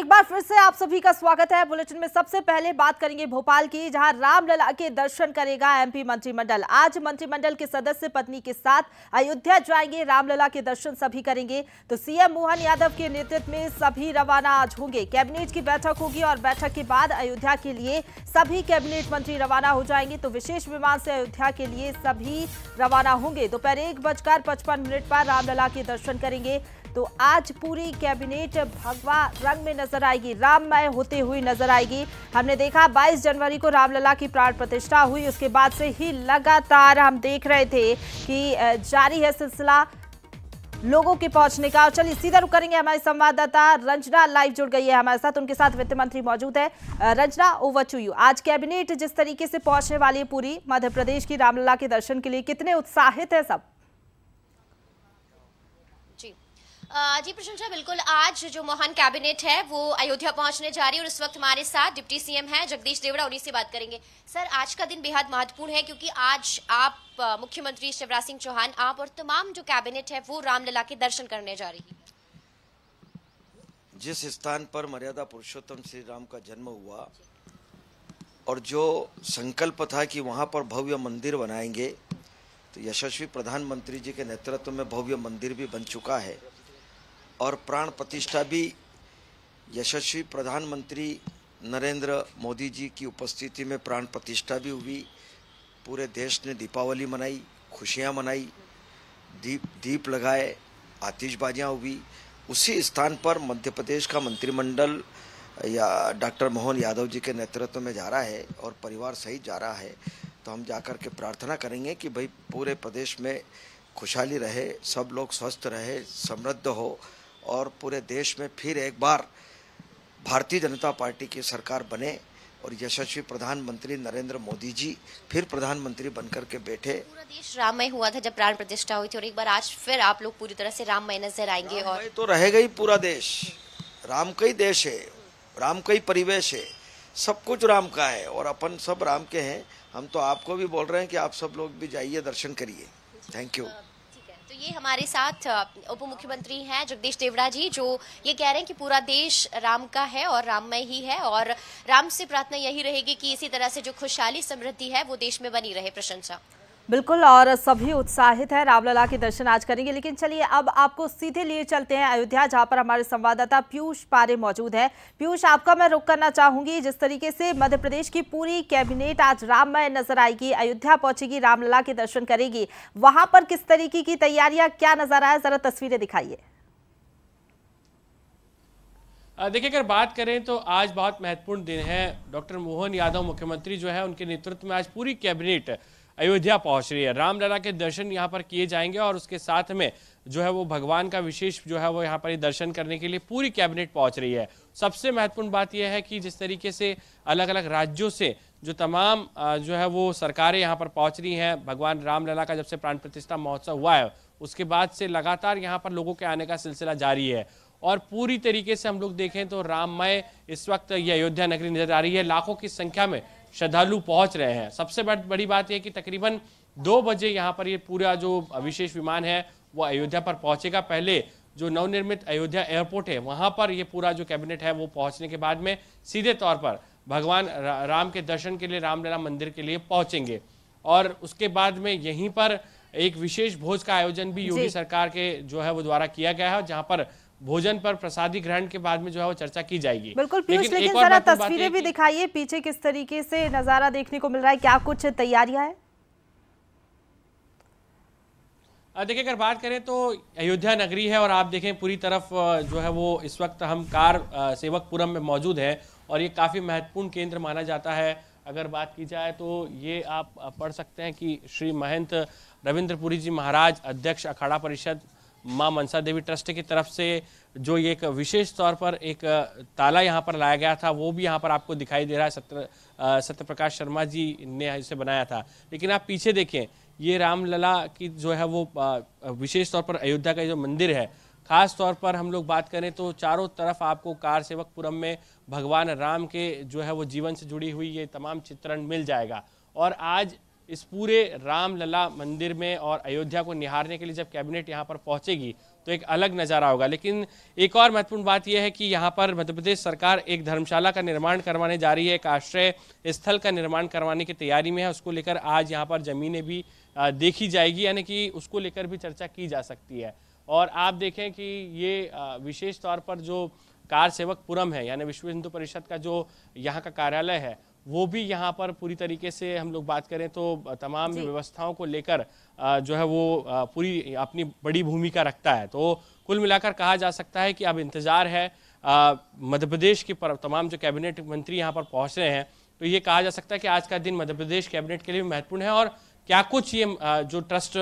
एक बार फिर से आप सभी का स्वागत है बुलेटिन में सबसे पहले बात करेंगे भोपाल की जहां रामलला के दर्शन करेगा एमपी मंत्रिमंडल आज मंत्रिमंडल के सदस्य पत्नी के साथ अयोध्या जाएंगे रामलला के दर्शन सभी करेंगे तो सीएम मोहन यादव के नेतृत्व में सभी रवाना आज होंगे कैबिनेट की बैठक होगी और बैठक के बाद अयोध्या के लिए सभी कैबिनेट मंत्री रवाना हो जाएंगे तो विशेष विमान से अयोध्या के लिए सभी रवाना होंगे दोपहर एक बजकर पचपन मिनट पर रामलला के दर्शन करेंगे तो आज पूरी कैबिनेट भगवा रंग में नजर आएगी राममय होते हुए नजर आएगी हमने देखा 22 जनवरी को रामलला की प्राण प्रतिष्ठा हुई उसके बाद से ही लगातार हम देख रहे थे कि जारी है सिलसिला लोगों के पहुंचने का और चलिए सीधा रुक करेंगे हमारे संवाददाता रंजना लाइव जुड़ गई है हमारे साथ उनके साथ वित्त मंत्री मौजूद है रंजना ओवर टू यू आज कैबिनेट जिस तरीके से पहुंचने वाली है पूरी मध्य प्रदेश की रामलला के दर्शन के लिए कितने उत्साहित है सब जी प्रशंसा बिल्कुल आज जो मोहन कैबिनेट है वो अयोध्या पहुंचने जा रही है और उस वक्त हमारे साथ डिप्टी सीएम हैं जगदीश देवड़ा उन्हीं से बात करेंगे सर आज का दिन बेहद महत्वपूर्ण है क्योंकि आज आप मुख्यमंत्री शिवराज सिंह चौहान आप और तमाम जो कैबिनेट है वो रामलला के दर्शन करने जा रही है जिस स्थान पर मर्यादा पुरुषोत्तम श्री राम का जन्म हुआ और जो संकल्प था कि वहाँ पर भव्य मंदिर बनाएंगे तो यशस्वी प्रधानमंत्री जी के नेतृत्व में भव्य मंदिर भी बन चुका है और प्राण प्रतिष्ठा भी यशस्वी प्रधानमंत्री नरेंद्र मोदी जी की उपस्थिति में प्राण प्रतिष्ठा भी हुई पूरे देश ने दीपावली मनाई खुशियाँ मनाई दीप दीप लगाए आतिशबाजियाँ हुई उसी स्थान पर मध्य प्रदेश का मंत्रिमंडल या डॉक्टर मोहन यादव जी के नेतृत्व में जा रहा है और परिवार सहित जा रहा है तो हम जा के प्रार्थना करेंगे कि भाई पूरे प्रदेश में खुशहाली रहे सब लोग स्वस्थ रहे समृद्ध हो और पूरे देश में फिर एक बार भारतीय जनता पार्टी की सरकार बने और यशस्वी प्रधानमंत्री नरेंद्र मोदी जी फिर प्रधानमंत्री बनकर के बैठे पूरा देश राममय हुआ था जब प्राण प्रतिष्ठा हुई थी और एक बार आज फिर आप लोग पूरी तरह से राममय नजर आएंगे और तो रहेगा ही पूरा देश राम कई देश है राम कई परिवेश है सब कुछ राम का है और अपन सब राम के हैं हम तो आपको भी बोल रहे हैं कि आप सब लोग भी जाइए दर्शन करिए थैंक यू तो ये हमारे साथ उप मुख्यमंत्री हैं जगदीश देवड़ा जी जो ये कह रहे हैं कि पूरा देश राम का है और राममय ही है और राम से प्रार्थना यही रहेगी कि इसी तरह से जो खुशहाली समृद्धि है वो देश में बनी रहे प्रशंसा बिल्कुल और सभी उत्साहित हैं रामलला के दर्शन आज करेंगे लेकिन चलिए अब आपको सीधे लिए चलते हैं अयोध्या जहां पर हमारे संवाददाता पीयूष पारे मौजूद हैं पीयूष आपका मैं रुक करना चाहूंगी जिस तरीके से मध्य प्रदेश की पूरी कैबिनेट आज राममय नजर आएगी अयोध्या पहुंचेगी रामलला के दर्शन करेगी वहां पर किस तरीके की तैयारियां क्या नजर आया जरा तस्वीरें दिखाइए देखिए अगर बात करें तो आज बहुत महत्वपूर्ण दिन है डॉक्टर मोहन यादव मुख्यमंत्री जो है उनके नेतृत्व में आज पूरी कैबिनेट अयोध्या पहुंच रही है रामलला के दर्शन यहाँ पर किए जाएंगे और उसके साथ में जो है वो भगवान का विशेष जो है वो यहाँ पर दर्शन करने के लिए पूरी कैबिनेट पहुँच रही है सबसे महत्वपूर्ण बात यह है कि जिस तरीके से अलग अलग राज्यों से जो तमाम जो है वो सरकारें यहाँ पर पहुंच रही हैं भगवान रामलला का जब से प्राण प्रतिष्ठा महोत्सव हुआ है उसके बाद से लगातार यहाँ पर लोगों के आने का सिलसिला जारी है और पूरी तरीके से हम लोग देखें तो राममय इस वक्त यह अयोध्या नगरी नजर आ रही है लाखों की संख्या में श्रद्धालु पहुंच रहे हैं सबसे बड़ी बात यह कि तकरीबन दो बजे यहाँ पर ये पूरा जो विशेष विमान है वो अयोध्या पर पहुंचेगा पहले जो नवनिर्मित अयोध्या एयरपोर्ट है वहां पर ये पूरा जो कैबिनेट है वो पहुंचने के बाद में सीधे तौर पर भगवान राम के दर्शन के लिए रामलीला मंदिर के लिए पहुंचेंगे और उसके बाद में यहीं पर एक विशेष भोज का आयोजन भी योगी सरकार के जो है वो द्वारा किया गया है जहाँ पर भोजन पर प्रसादी ग्रहण के बाद में जो है वो चर्चा की जाएगी बिल्कुल पीयूष लेकिन, लेकिन जरा तस्वीरें भी दिखाइए पीछे किस तरीके से नजारा देखने को मिल रहा है क्या कुछ तैयारियां है देखिए अगर बात करें तो अयोध्या नगरी है और आप देखें पूरी तरफ जो है वो इस वक्त हम कार सेवकपुरम में मौजूद है और ये काफ़ी महत्वपूर्ण केंद्र माना जाता है अगर बात की जाए तो ये आप पढ़ सकते हैं कि श्री महंत रविंद्रपुरी जी महाराज अध्यक्ष अखाड़ा परिषद माँ मनसा देवी ट्रस्ट की तरफ से जो ये एक विशेष तौर पर एक ताला यहाँ पर लाया गया था वो भी यहाँ पर आपको दिखाई दे रहा है सत्य सत्य प्रकाश शर्मा जी ने इसे बनाया था लेकिन आप पीछे देखें ये रामलला की जो है वो विशेष तौर पर अयोध्या का जो मंदिर है खास तौर पर हम लोग बात करें तो चारों तरफ आपको कार सेवकपुरम में भगवान राम के जो है वो जीवन से जुड़ी हुई ये तमाम चित्रण मिल जाएगा और आज इस पूरे रामलला मंदिर में और अयोध्या को निहारने के लिए जब कैबिनेट यहाँ पर पहुँचेगी तो एक अलग नज़ारा होगा लेकिन एक और महत्वपूर्ण बात यह है कि यहाँ पर मध्य प्रदेश सरकार एक धर्मशाला का निर्माण करवाने जा रही है एक आश्रय स्थल का निर्माण करवाने की तैयारी में है उसको लेकर आज यहाँ पर ज़मीनें भी देखी जाएगी यानी कि उसको लेकर भी चर्चा की जा सकती है और आप देखें कि ये विशेष तौर पर जो कार सेवक पुरम है यानी विश्व हिंदू परिषद का जो यहाँ का कार्यालय है वो भी यहाँ पर पूरी तरीके से हम लोग बात करें तो तमाम व्यवस्थाओं को लेकर जो है वो पूरी अपनी बड़ी भूमिका रखता है तो कुल मिलाकर कहा जा सकता है कि अब इंतज़ार है मध्य प्रदेश के पर तमाम जो कैबिनेट मंत्री यहाँ पर पहुँच रहे हैं तो ये कहा जा सकता है कि आज का दिन मध्य प्रदेश कैबिनेट के लिए महत्वपूर्ण है और क्या कुछ ये जो ट्रस्ट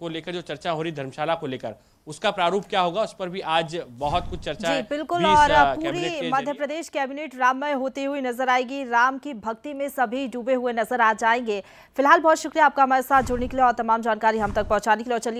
को लेकर जो चर्चा हो रही धर्मशाला को लेकर उसका प्रारूप क्या होगा उस पर भी आज बहुत कुछ चर्चा जी, बिल्कुल और पूरी मध्य प्रदेश कैबिनेट राममय होती हुई नजर आएगी राम की भक्ति में सभी डूबे हुए नजर आ जाएंगे फिलहाल बहुत शुक्रिया आपका हमारे साथ जुड़ने के लिए और तमाम जानकारी हम तक पहुंचाने के लिए चलिए